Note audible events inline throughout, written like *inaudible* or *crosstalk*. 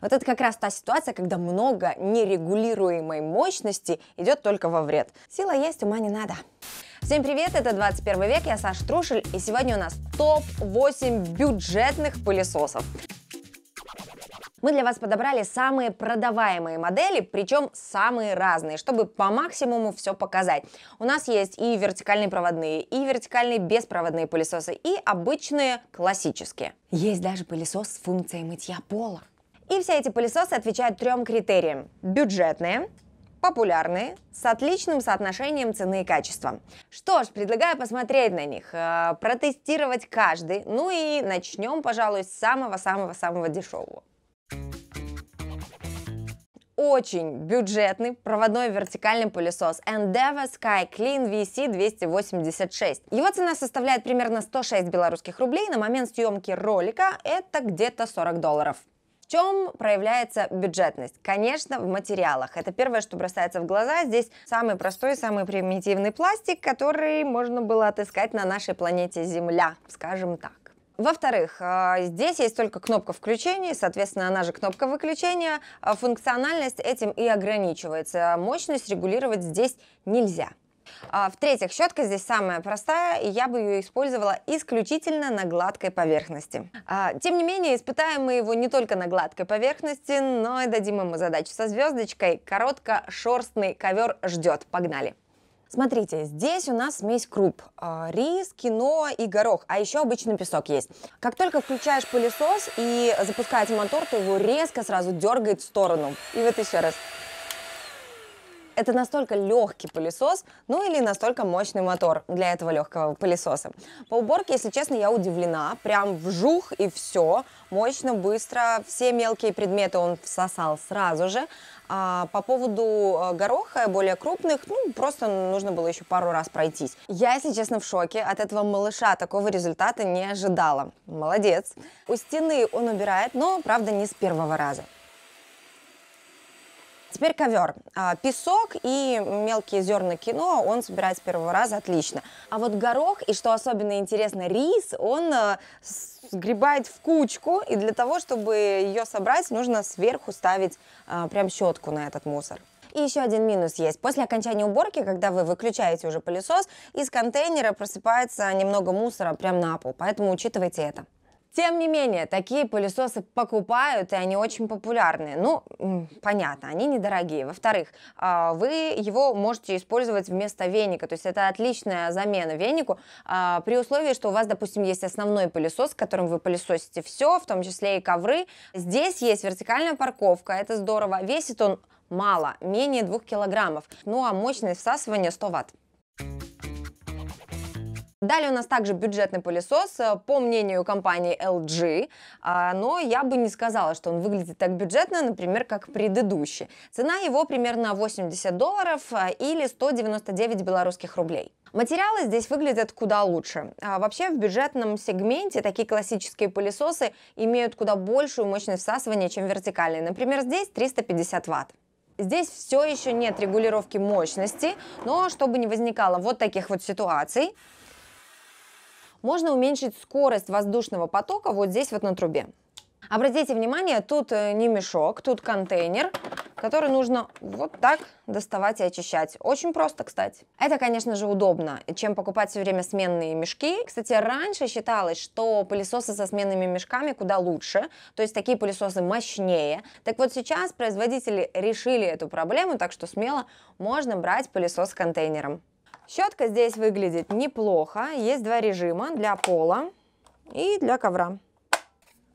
Вот это как раз та ситуация, когда много нерегулируемой мощности идет только во вред. Сила есть, ума не надо. Всем привет, это 21 век, я Саша Трушель, и сегодня у нас топ-8 бюджетных пылесосов. Мы для вас подобрали самые продаваемые модели, причем самые разные, чтобы по максимуму все показать. У нас есть и вертикальные проводные, и вертикальные беспроводные пылесосы, и обычные классические. Есть даже пылесос с функцией мытья пола. И все эти пылесосы отвечают трем критериям. Бюджетные, популярные, с отличным соотношением цены и качества. Что ж, предлагаю посмотреть на них, э, протестировать каждый. Ну и начнем, пожалуй, с самого-самого-самого дешевого. Очень бюджетный проводной вертикальный пылесос Endeavor Sky Clean VC286. Его цена составляет примерно 106 белорусских рублей. На момент съемки ролика это где-то 40 долларов чем проявляется бюджетность? Конечно, в материалах. Это первое, что бросается в глаза. Здесь самый простой, самый примитивный пластик, который можно было отыскать на нашей планете Земля, скажем так. Во-вторых, э, здесь есть только кнопка включения, соответственно, она же кнопка выключения. Э, функциональность этим и ограничивается. Мощность регулировать здесь нельзя. А, в-третьих, щетка здесь самая простая, и я бы ее использовала исключительно на гладкой поверхности. А, тем не менее, испытаем мы его не только на гладкой поверхности, но и дадим ему задачу со звездочкой. Коротко, Короткошерстный ковер ждет. Погнали! Смотрите, здесь у нас смесь круп. А, рис, кино и горох, а еще обычный песок есть. Как только включаешь пылесос и запускаете мотор, то его резко сразу дергает в сторону. И вот еще раз. Это настолько легкий пылесос, ну или настолько мощный мотор для этого легкого пылесоса. По уборке, если честно, я удивлена. Прям вжух и все. Мощно, быстро. Все мелкие предметы он всосал сразу же. А по поводу э, гороха, более крупных, ну, просто нужно было еще пару раз пройтись. Я, если честно, в шоке. От этого малыша такого результата не ожидала. Молодец. У стены он убирает, но, правда, не с первого раза. Теперь ковер. А, песок и мелкие зерна кино он собирает с первого раза отлично. А вот горох и, что особенно интересно, рис, он а, сгребает в кучку, и для того, чтобы ее собрать, нужно сверху ставить а, прям щетку на этот мусор. И еще один минус есть. После окончания уборки, когда вы выключаете уже пылесос, из контейнера просыпается немного мусора прямо на пол, поэтому учитывайте это. Тем не менее, такие пылесосы покупают, и они очень популярны. Ну, понятно, они недорогие. Во-вторых, а, вы его можете использовать вместо веника, то есть это отличная замена венику, а, при условии, что у вас, допустим, есть основной пылесос, которым вы пылесосите все, в том числе и ковры. Здесь есть вертикальная парковка, это здорово. Весит он мало, менее 2 килограммов, ну а мощность всасывания 100 ватт. Далее у нас также бюджетный пылесос, э, по мнению компании LG, а, но я бы не сказала, что он выглядит так бюджетно, например, как предыдущий. Цена его примерно 80 долларов э, или 199 белорусских рублей. Материалы здесь выглядят куда лучше. А вообще в бюджетном сегменте такие классические пылесосы имеют куда большую мощность всасывания, чем вертикальные. Например, здесь 350 ватт. Здесь все еще нет регулировки мощности, но чтобы не возникало вот таких вот ситуаций, можно уменьшить скорость воздушного потока вот здесь вот на трубе. Обратите внимание, тут э, не мешок, тут контейнер, который нужно вот так доставать и очищать. Очень просто, кстати. Это, конечно же, удобно, чем покупать все время сменные мешки. Кстати, раньше считалось, что пылесосы со сменными мешками куда лучше, то есть такие пылесосы мощнее. Так вот сейчас производители решили эту проблему, так что смело можно брать пылесос с контейнером. Щетка здесь выглядит неплохо. Есть два режима для пола и для ковра.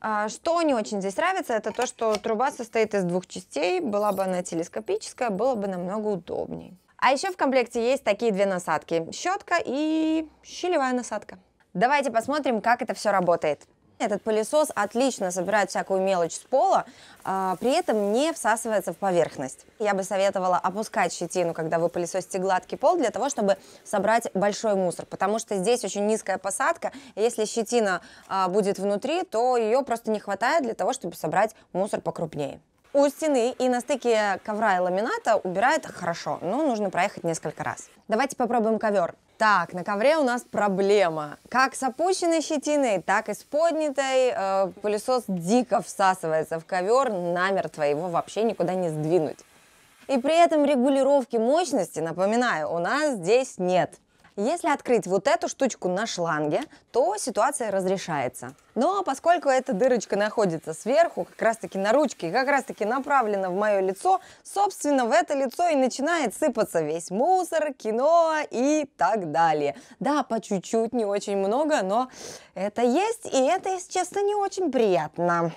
А, что не очень здесь нравится, это то, что труба состоит из двух частей. Была бы она телескопическая, было бы намного удобнее. А еще в комплекте есть такие две насадки. Щетка и щелевая насадка. Давайте посмотрим, как это все работает. Этот пылесос отлично собирает всякую мелочь с пола, а, при этом не всасывается в поверхность. Я бы советовала опускать щетину, когда вы пылесосите гладкий пол, для того, чтобы собрать большой мусор, потому что здесь очень низкая посадка. Если щетина а, будет внутри, то ее просто не хватает для того, чтобы собрать мусор покрупнее. У стены и на стыке ковра и ламината убирает хорошо, но нужно проехать несколько раз. Давайте попробуем ковер. Так, на ковре у нас проблема. Как с опущенной щетиной, так и с поднятой. Э, пылесос дико всасывается в ковер, намертво его вообще никуда не сдвинуть. И при этом регулировки мощности, напоминаю, у нас здесь нет. Если открыть вот эту штучку на шланге, то ситуация разрешается. Но поскольку эта дырочка находится сверху, как раз таки на ручке, и как раз таки направлена в мое лицо, собственно, в это лицо и начинает сыпаться весь мусор, кино и так далее. Да, по чуть-чуть, не очень много, но это есть, и это, если честно, не очень приятно.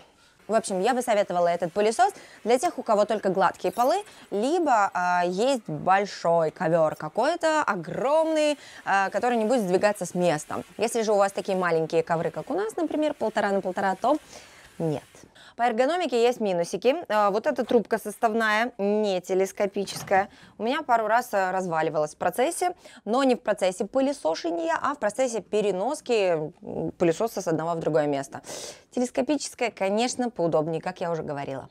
В общем, я бы советовала этот пылесос для тех, у кого только гладкие полы, либо э, есть большой ковер какой-то, огромный, э, который не будет сдвигаться с места. Если же у вас такие маленькие ковры, как у нас, например, полтора на полтора, то нет. По эргономике есть минусики. А, вот эта трубка составная, не телескопическая, у меня пару раз а, разваливалась в процессе, но не в процессе пылесошения, а в процессе переноски пылесоса с одного в другое место. Телескопическая, конечно, поудобнее, как я уже говорила.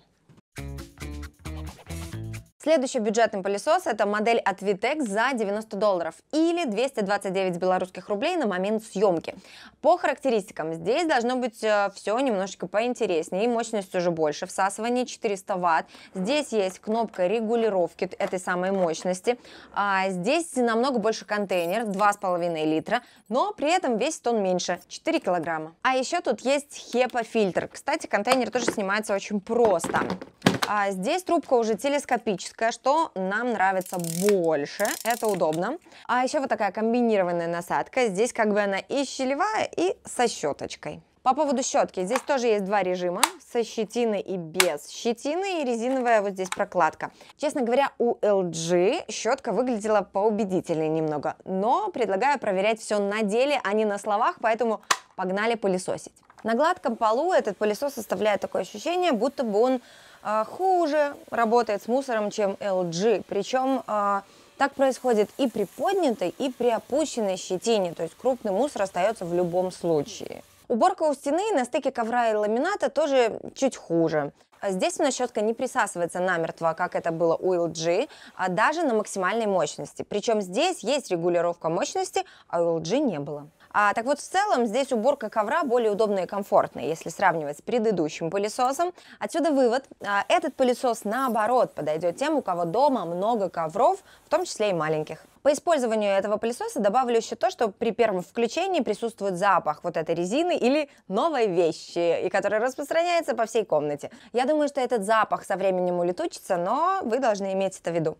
Следующий бюджетный пылесос – это модель от Vitex за 90 долларов или 229 белорусских рублей на момент съемки. По характеристикам здесь должно быть э, все немножечко поинтереснее, мощность уже больше, всасывание 400 ватт. Здесь есть кнопка регулировки этой самой мощности. А здесь намного больше контейнер, 2,5 литра, но при этом весит он меньше, 4 килограмма. А еще тут есть HEPA-фильтр. Кстати, контейнер тоже снимается очень просто. А здесь трубка уже телескопическая классическое, что нам нравится больше, это удобно. А еще вот такая комбинированная насадка, здесь как бы она и щелевая, и со щеточкой. По поводу щетки, здесь тоже есть два режима, со щетиной и без щетины, и резиновая вот здесь прокладка. Честно говоря, у LG щетка выглядела поубедительнее немного, но предлагаю проверять все на деле, а не на словах, поэтому погнали пылесосить. На гладком полу этот пылесос составляет такое ощущение, будто бы он а, хуже работает с мусором, чем LG. Причем а, так происходит и при поднятой, и при опущенной щетине, то есть крупный мусор остается в любом случае. Уборка у стены на стыке ковра и ламината тоже чуть хуже. А здесь у нас щетка не присасывается намертво, как это было у LG, а даже на максимальной мощности. Причем здесь есть регулировка мощности, а у LG не было. А, так вот, в целом, здесь уборка ковра более удобная и комфортная, если сравнивать с предыдущим пылесосом. Отсюда вывод, а, этот пылесос, наоборот, подойдет тем, у кого дома много ковров, в том числе и маленьких. По использованию этого пылесоса добавлю еще то, что при первом включении присутствует запах вот этой резины или новой вещи, и который распространяется по всей комнате. Я думаю, что этот запах со временем улетучится, но вы должны иметь это в виду.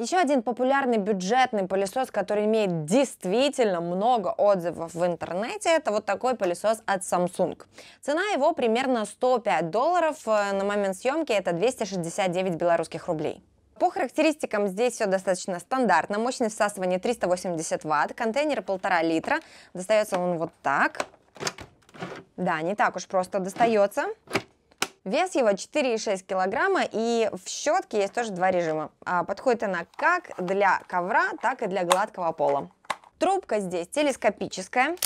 Еще один популярный бюджетный пылесос, который имеет действительно много отзывов в интернете, это вот такой пылесос от Samsung. Цена его примерно 105 долларов, э, на момент съемки это 269 белорусских рублей. По характеристикам здесь все достаточно стандартно. Мощность всасывания 380 ватт, контейнер полтора литра. Достается он вот так. Да, не так уж просто достается. Вес его 4,6 килограмма, и в щетке есть тоже два режима. А, подходит она как для ковра, так и для гладкого пола. Трубка здесь телескопическая.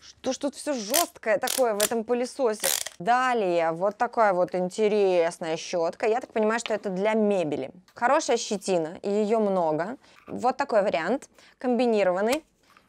Что ж тут все жесткое такое в этом пылесосе? Далее, вот такая вот интересная щетка. Я так понимаю, что это для мебели. Хорошая щетина, ее много. Вот такой вариант, комбинированный.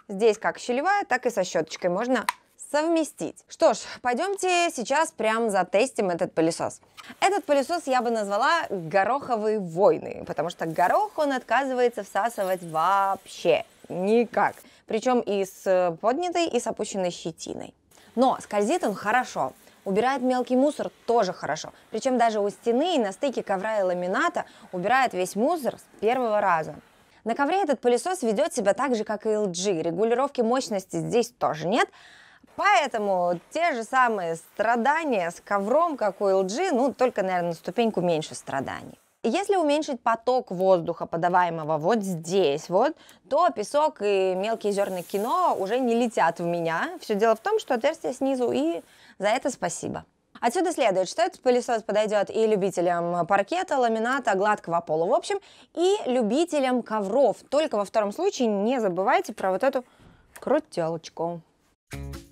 Здесь как щелевая, так и со щеточкой можно совместить. Что ж, пойдемте сейчас прям затестим этот пылесос. Этот пылесос я бы назвала гороховые войны, потому что горох он отказывается всасывать вообще никак. Причем и с э, поднятой, и с опущенной щетиной. Но скользит он хорошо. Убирает мелкий мусор тоже хорошо. Причем даже у стены и на стыке ковра и ламината убирает весь мусор с первого раза. На ковре этот пылесос ведет себя так же, как и LG. Регулировки мощности здесь тоже нет, Поэтому те же самые страдания с ковром, как у LG, ну, только, наверное, на ступеньку меньше страданий. Если уменьшить поток воздуха, подаваемого вот здесь, вот, то песок и мелкие зерна кино уже не летят в меня. Все дело в том, что отверстие снизу, и за это спасибо. Отсюда следует, что этот пылесос подойдет и любителям паркета, ламината, гладкого пола, в общем, и любителям ковров. Только во втором случае не забывайте про вот эту крутелочку. Thank you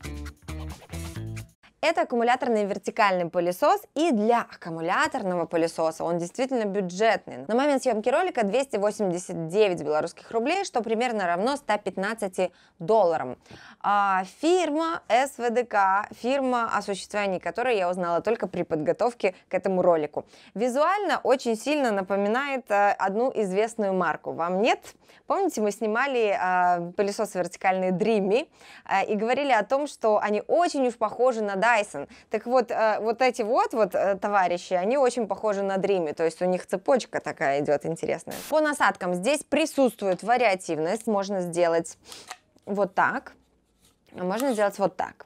это аккумуляторный вертикальный пылесос, и для аккумуляторного пылесоса он действительно бюджетный. На момент съемки ролика 289 белорусских рублей, что примерно равно 115 долларам. А фирма СВДК, фирма, о существовании которой я узнала только при подготовке к этому ролику. Визуально очень сильно напоминает э, одну известную марку. Вам нет? Помните, мы снимали э, пылесосы вертикальные Dreamy э, и говорили о том, что они очень уж похожи на Dyson, Тайсон. Так вот, э, вот эти вот, вот э, товарищи, они очень похожи на Дриме, то есть у них цепочка такая идет интересная. По насадкам здесь присутствует вариативность, можно сделать вот так, а можно сделать вот так.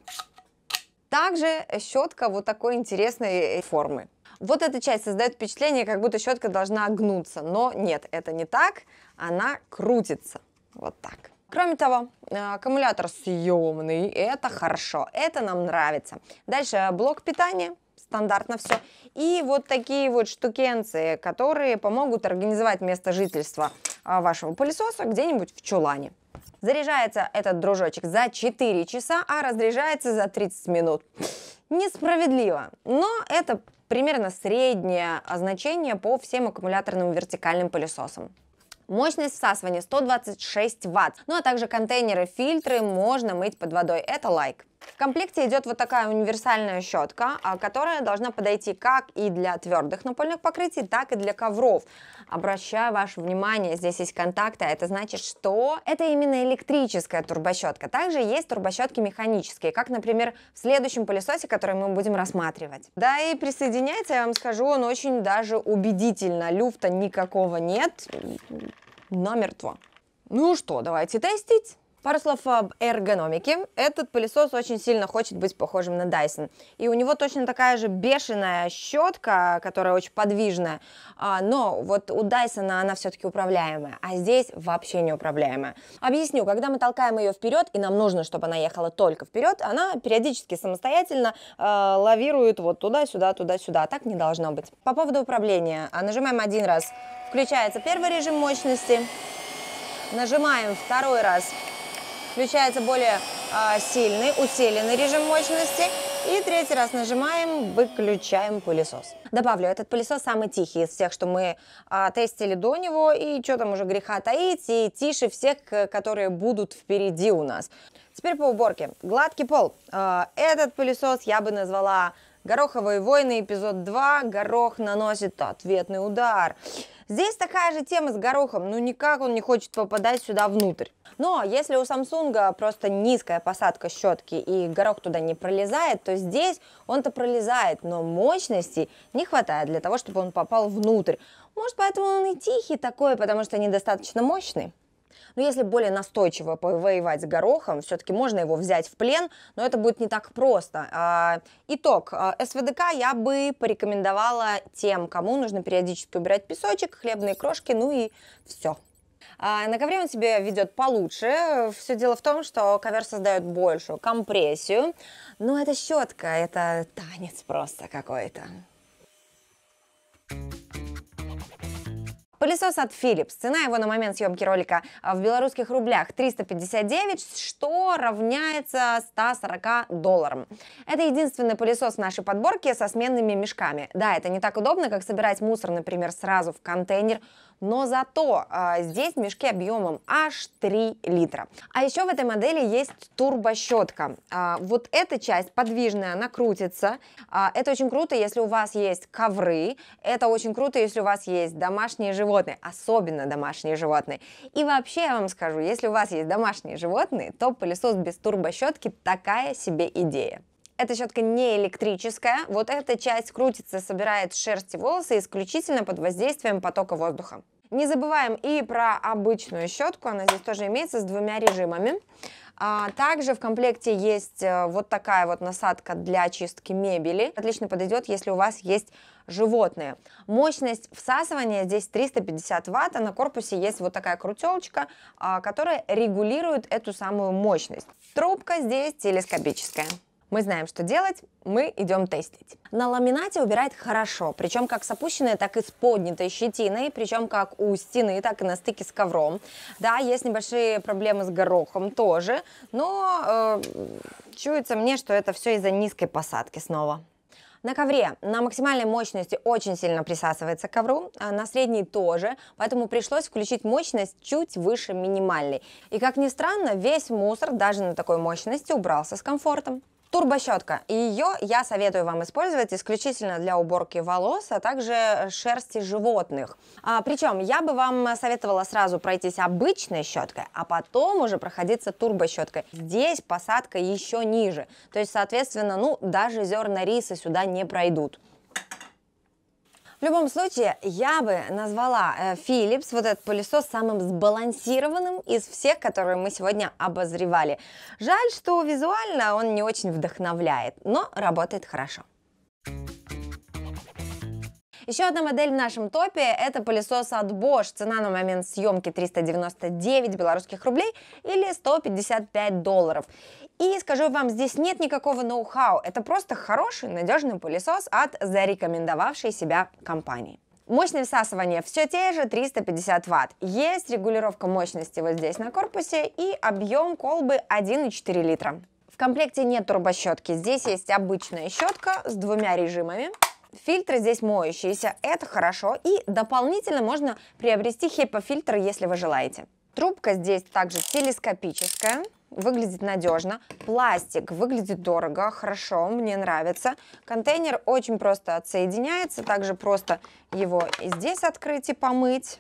Также щетка вот такой интересной формы. Вот эта часть создает впечатление, как будто щетка должна гнуться, но нет, это не так, она крутится. Вот так. Кроме того, э, аккумулятор съемный, это хорошо, это нам нравится. Дальше э, блок питания, стандартно все. И вот такие вот штукенции, которые помогут организовать место жительства э, вашего пылесоса где-нибудь в чулане. Заряжается этот дружочек за 4 часа, а разряжается за 30 минут. Несправедливо, но это примерно среднее значение по всем аккумуляторным вертикальным пылесосам. Мощность всасывания 126 Вт. Ну а также контейнеры, фильтры можно мыть под водой. Это лайк. В комплекте идет вот такая универсальная щетка, а, которая должна подойти как и для твердых напольных покрытий, так и для ковров. Обращаю ваше внимание, здесь есть контакты, а это значит, что это именно электрическая турбощетка. Также есть турбощетки механические, как, например, в следующем пылесосе, который мы будем рассматривать. Да и присоединяется, я вам скажу, он очень даже убедительно. Люфта никакого нет, но мертво. Ну что, давайте тестить. Пару слов об эргономике. Этот пылесос очень сильно хочет быть похожим на Dyson. И у него точно такая же бешеная щетка, которая очень подвижная. А, но вот у Dyson она все-таки управляемая, а здесь вообще неуправляемая. Объясню, когда мы толкаем ее вперед, и нам нужно, чтобы она ехала только вперед, она периодически самостоятельно э, лавирует вот туда-сюда, туда-сюда. А так не должно быть. По поводу управления. Нажимаем один раз, включается первый режим мощности. Нажимаем второй раз включается более э, сильный, усиленный режим мощности. И третий раз нажимаем, выключаем пылесос. Добавлю, этот пылесос самый тихий из всех, что мы а, тестили до него, и что там уже греха таить, и тише всех, которые будут впереди у нас. Теперь по уборке. Гладкий пол. А, этот пылесос я бы назвала «Гороховые войны», эпизод 2. Горох наносит ответный удар. Здесь такая же тема с горохом, ну никак он не хочет попадать сюда внутрь. Но ну, а если у Samsung просто низкая посадка щетки и горох туда не пролезает, то здесь он-то пролезает, но мощности не хватает для того, чтобы он попал внутрь. Может, поэтому он и тихий такой, потому что недостаточно мощный? Но ну, если более настойчиво повоевать с горохом, все-таки можно его взять в плен, но это будет не так просто. А, итог. А, СВДК я бы порекомендовала тем, кому нужно периодически убирать песочек, хлебные крошки, ну и все. А на ковре он себя ведет получше. Все дело в том, что ковер создает большую компрессию. Но это щетка, это танец просто какой-то. Пылесос от Philips. Цена его на момент съемки ролика а, в белорусских рублях 359, что равняется 140 долларам. Это единственный пылесос в нашей подборке со сменными мешками. Да, это не так удобно, как собирать мусор, например, сразу в контейнер, но зато э, здесь мешки объемом аж 3 литра. А еще в этой модели есть турбощетка. Э, вот эта часть подвижная, она крутится. Э, это очень круто, если у вас есть ковры, это очень круто, если у вас есть домашние животные, особенно домашние животные. И вообще я вам скажу, если у вас есть домашние животные, то пылесос без турбощетки такая себе идея. Эта щетка не электрическая. Вот эта часть крутится, собирает шерсть и волосы исключительно под воздействием потока воздуха. Не забываем и про обычную щетку, она здесь тоже имеется с двумя режимами. А, также в комплекте есть э, вот такая вот насадка для чистки мебели. Отлично подойдет, если у вас есть животные. Мощность всасывания здесь 350 ватт, а на корпусе есть вот такая крутелочка, а, которая регулирует эту самую мощность. Трубка здесь телескопическая. Мы знаем, что делать, мы идем тестить. На ламинате убирает хорошо, причем как с опущенной, так и с поднятой щетиной, причем как у стены, так и на стыке с ковром. Да, есть небольшие проблемы с горохом тоже, но э, чуется мне, что это все из-за низкой посадки снова. На ковре на максимальной мощности очень сильно присасывается к ковру, а на средней тоже, поэтому пришлось включить мощность чуть выше минимальной. И как ни странно, весь мусор даже на такой мощности убрался с комфортом. Турбощетка. Ее я советую вам использовать исключительно для уборки волос, а также шерсти животных. А, причем я бы вам советовала сразу пройтись обычной щеткой, а потом уже проходиться турбощеткой. Здесь посадка еще ниже, то есть, соответственно, ну, даже зерна риса сюда не пройдут. В любом случае, я бы назвала э, Philips, вот этот пылесос, самым сбалансированным из всех, которые мы сегодня обозревали. Жаль, что визуально он не очень вдохновляет, но работает хорошо. Еще одна модель в нашем топе – это пылесос от Bosch. Цена на момент съемки 399 белорусских рублей или 155 долларов. И скажу вам, здесь нет никакого ноу-хау. Это просто хороший, надежный пылесос от зарекомендовавшей себя компании. Мощность всасывания все те же 350 ватт. Есть регулировка мощности вот здесь на корпусе и объем колбы 1,4 литра. В комплекте нет турбощетки, здесь есть обычная щетка с двумя режимами. Фильтры здесь моющиеся, это хорошо. И дополнительно можно приобрести HEPA-фильтр, если вы желаете. Трубка здесь также телескопическая, выглядит надежно. Пластик выглядит дорого, хорошо, мне нравится. Контейнер очень просто отсоединяется, также просто его и здесь открыть и помыть.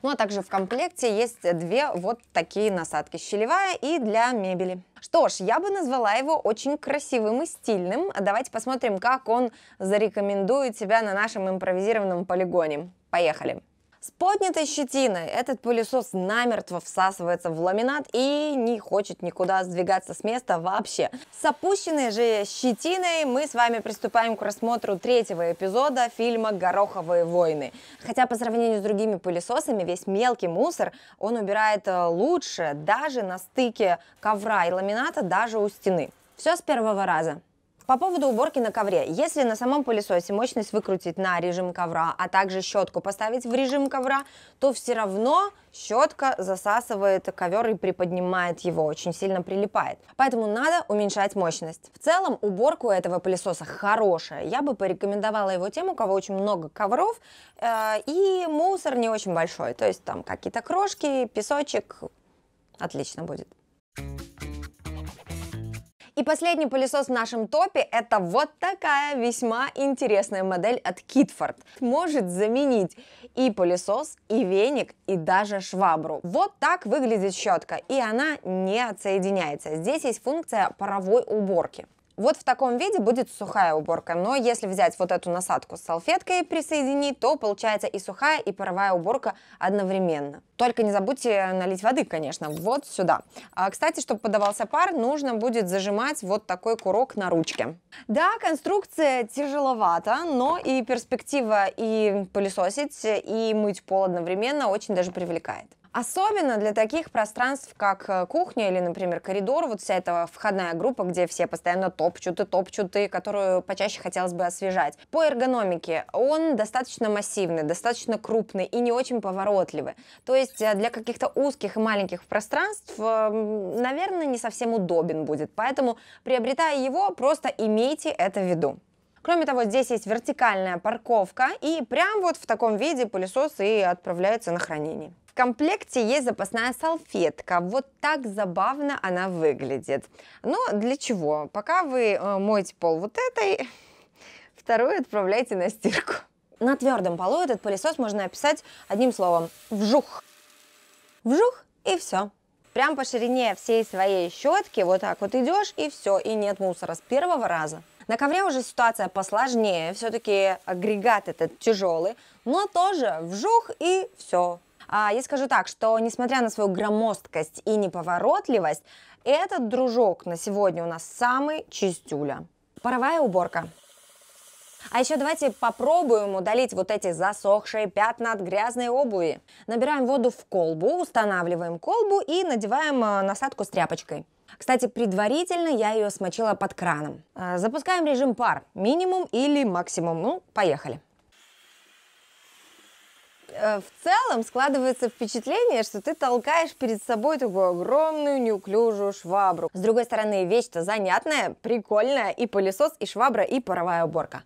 Ну а также в комплекте есть две вот такие насадки, щелевая и для мебели. Что ж, я бы назвала его очень красивым и стильным. Давайте посмотрим, как он зарекомендует себя на нашем импровизированном полигоне. Поехали! С поднятой щетиной этот пылесос намертво всасывается в ламинат и не хочет никуда сдвигаться с места вообще. С опущенной же щетиной мы с вами приступаем к рассмотру третьего эпизода фильма «Гороховые войны». Хотя по сравнению с другими пылесосами весь мелкий мусор он убирает э, лучше даже на стыке ковра и ламината, даже у стены. Все с первого раза. По поводу уборки на ковре. Если на самом пылесосе мощность выкрутить на режим ковра, а также щетку поставить в режим ковра, то все равно щетка засасывает ковер и приподнимает его, очень сильно прилипает. Поэтому надо уменьшать мощность. В целом уборка у этого пылесоса хорошая. Я бы порекомендовала его тем, у кого очень много ковров э, и мусор не очень большой. То есть там какие-то крошки, песочек. Отлично будет. И последний пылесос в нашем топе – это вот такая весьма интересная модель от Kitford. Может заменить и пылесос, и веник, и даже швабру. Вот так выглядит щетка, и она не отсоединяется. Здесь есть функция паровой уборки. Вот в таком виде будет сухая уборка, но если взять вот эту насадку с салфеткой и присоединить, то получается и сухая, и паровая уборка одновременно. Только не забудьте налить воды, конечно, вот сюда. А, кстати, чтобы подавался пар, нужно будет зажимать вот такой курок на ручке. Да, конструкция тяжеловата, но и перспектива и пылесосить, и мыть пол одновременно очень даже привлекает. Особенно для таких пространств, как э, кухня или, например, коридор, вот вся эта входная группа, где все постоянно топчут и топчут, и которую почаще хотелось бы освежать. По эргономике он достаточно массивный, достаточно крупный и не очень поворотливый. То есть э, для каких-то узких и маленьких пространств, эм, наверное, не совсем удобен будет. Поэтому, приобретая его, просто имейте это в виду. Кроме того, здесь есть вертикальная парковка, и прям вот в таком виде пылесос и отправляется на хранение. В комплекте есть запасная салфетка. Вот так забавно она выглядит. Но для чего? Пока вы э, моете пол вот этой, *laughs* вторую отправляйте на стирку. На твердом полу этот пылесос можно описать одним словом – вжух. Вжух и все. Прям по ширине всей своей щетки вот так вот идешь и все, и нет мусора с первого раза. На ковре уже ситуация посложнее, все-таки агрегат этот тяжелый, но тоже вжух и все, а, я скажу так, что несмотря на свою громоздкость и неповоротливость, этот дружок на сегодня у нас самый чистюля. Паровая уборка. А еще давайте попробуем удалить вот эти засохшие пятна от грязной обуви. Набираем воду в колбу, устанавливаем колбу и надеваем э, насадку с тряпочкой. Кстати, предварительно я ее смочила под краном. Э, запускаем режим пар, минимум или максимум. Ну, поехали. Э, в целом складывается впечатление, что ты толкаешь перед собой такую огромную неуклюжую швабру. С другой стороны, вещь-то занятная, прикольная, и пылесос, и швабра, и паровая уборка.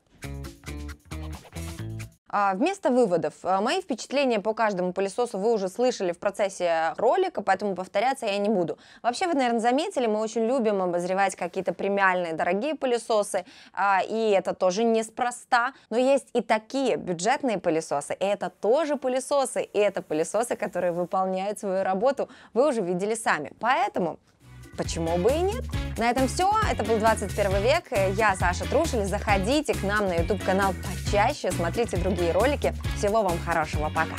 А, вместо выводов. А, мои впечатления по каждому пылесосу вы уже слышали в процессе ролика, поэтому повторяться я не буду. Вообще, вы, наверное, заметили, мы очень любим обозревать какие-то премиальные дорогие пылесосы, а, и это тоже неспроста. Но есть и такие бюджетные пылесосы, и это тоже пылесосы, и это пылесосы, которые выполняют свою работу, вы уже видели сами. Поэтому Почему бы и нет? На этом все. Это был 21 век. Я Саша Трушель. Заходите к нам на YouTube-канал почаще, смотрите другие ролики. Всего вам хорошего. Пока.